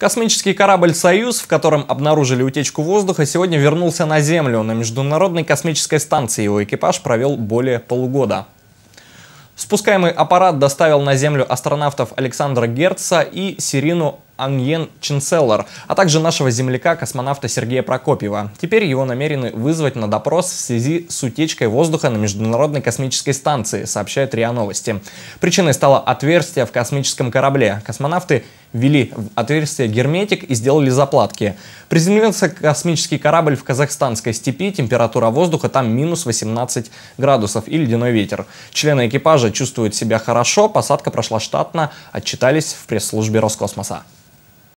Космический корабль «Союз», в котором обнаружили утечку воздуха, сегодня вернулся на Землю. На Международной космической станции его экипаж провел более полугода. Спускаемый аппарат доставил на Землю астронавтов Александра Герца и Сирину Аньен Чинцеллер, а также нашего земляка, космонавта Сергея Прокопьева. Теперь его намерены вызвать на допрос в связи с утечкой воздуха на Международной космической станции, сообщает РИА Новости. Причиной стало отверстие в космическом корабле. Космонавты ввели в отверстие герметик и сделали заплатки. Приземлился космический корабль в казахстанской степи, температура воздуха там минус 18 градусов и ледяной ветер. Члены экипажа чувствуют себя хорошо, посадка прошла штатно, отчитались в пресс-службе Роскосмоса.